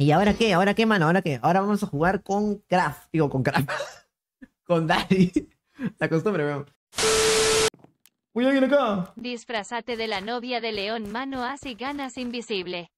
¿Y ahora qué? ¿Ahora qué, mano? ¿Ahora qué? Ahora vamos a jugar con Kraft. Digo, con Kraft. con Daddy. La costumbre, weón. ¡Uy, alguien acá! Disfrazate de la novia de León, mano, así ganas invisible.